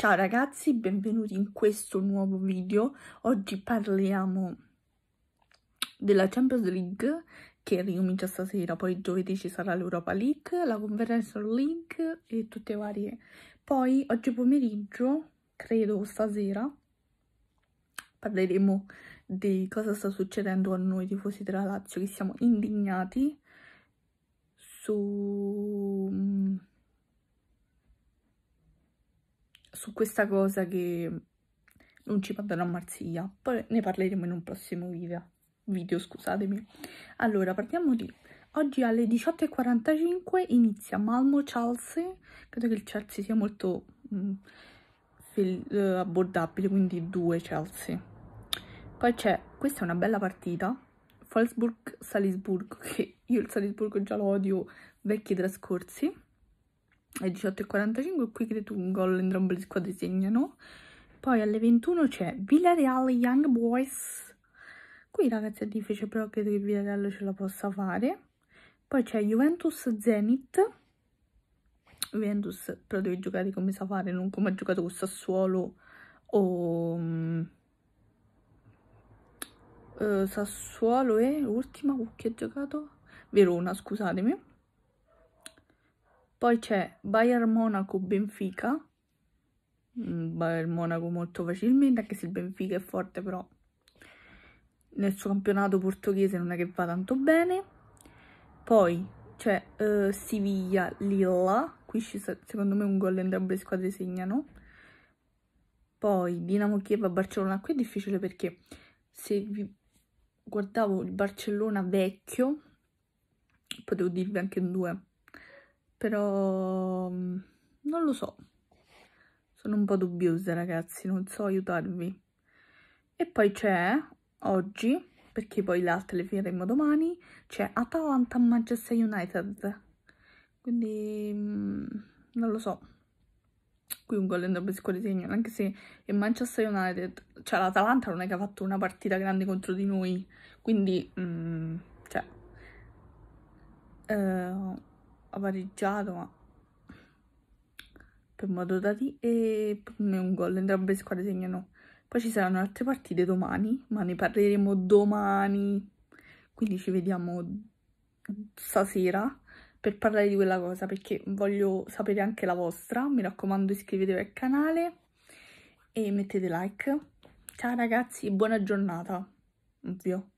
Ciao ragazzi, benvenuti in questo nuovo video. Oggi parliamo della Champions League che ricomincia stasera, poi giovedì ci sarà l'Europa League, la Conference League e tutte varie. Poi oggi pomeriggio, credo stasera, parleremo di cosa sta succedendo a noi tifosi della Lazio che siamo indignati su su questa cosa che non ci manderò a Marsiglia, poi ne parleremo in un prossimo video, video scusatemi. Allora, partiamo di... Oggi alle 18.45 inizia Malmo-Chelsea, credo che il Chelsea sia molto mh, mm, eh, abbordabile, quindi due Chelsea. Poi c'è, questa è una bella partita, Wolfsburg-Salisburgo, che io il Salisburgo già lo odio vecchi trascorsi alle 18.45 qui credo un gol entrambe le squadre segnano Poi alle 21 c'è Villarreal Young Boys. Qui ragazzi è difficile, però credo che Villarreal ce la possa fare. Poi c'è Juventus Zenit. Juventus però deve giocare come sa fare, non come ha giocato con Sassuolo o... Um, uh, Sassuolo e l'ultima con chi ha giocato? Verona, scusatemi poi c'è Bayern Monaco-Benfica, mm, Bayern Monaco molto facilmente, anche se il Benfica è forte però nel suo campionato portoghese non è che va tanto bene. Poi c'è uh, eh, Siviglia-Lilla, qui ci, secondo me un gol entrambe le squadre segnano. Poi Dinamo Kiev a Barcellona, qui è difficile perché se vi guardavo il Barcellona vecchio, potevo dirvi anche in due, però mm, non lo so. Sono un po' dubbiosa, ragazzi, non so aiutarvi. E poi c'è oggi, perché poi le altre le finiremo domani, c'è Atalanta Manchester United. Quindi mm, non lo so. Qui un gol andrebbe sicuro segno, anche se il Manchester United, cioè l'Atalanta non è che ha fatto una partita grande contro di noi, quindi, mh, mm, cioè, uh, ha ma per modo da dire, e per me un gol, entrambe le squadre segnano. Poi ci saranno altre partite domani, ma ne parleremo domani, quindi ci vediamo stasera per parlare di quella cosa, perché voglio sapere anche la vostra, mi raccomando iscrivetevi al canale e mettete like. Ciao ragazzi, buona giornata, ovvio.